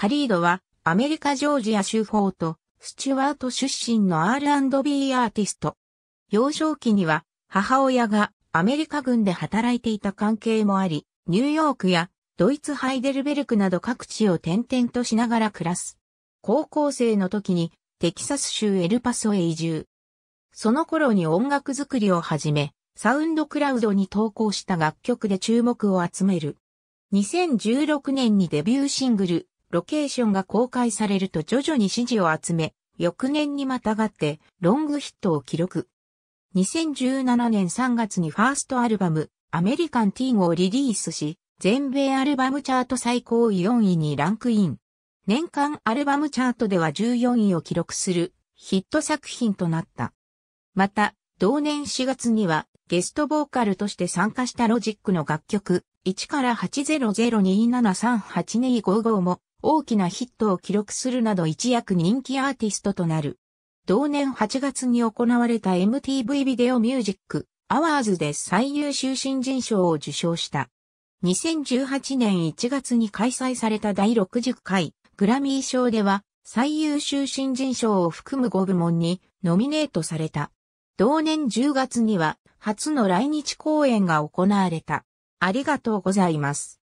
カリードはアメリカジョージア州フォート、スチュワート出身の R&B アーティスト。幼少期には母親がアメリカ軍で働いていた関係もあり、ニューヨークやドイツハイデルベルクなど各地を転々としながら暮らす。高校生の時にテキサス州エルパソへ移住。その頃に音楽作りを始め、サウンドクラウドに投稿した楽曲で注目を集める。2016年にデビューシングル、ロケーションが公開されると徐々に支持を集め、翌年にまたがってロングヒットを記録。2017年3月にファーストアルバム、アメリカンティーンをリリースし、全米アルバムチャート最高位4位にランクイン。年間アルバムチャートでは14位を記録するヒット作品となった。また、同年4月にはゲストボーカルとして参加したロジックの楽曲1から8 0 0 2 7 3 8 2 5 5も大きなヒットを記録するなど一躍人気アーティストとなる。同年8月に行われた MTV ビデオミュージックアワーズで最優秀新人賞を受賞した。2018年1月に開催された第60回グラミー賞では最優秀新人賞を含む5部門にノミネートされた。同年10月には初の来日公演が行われた。ありがとうございます。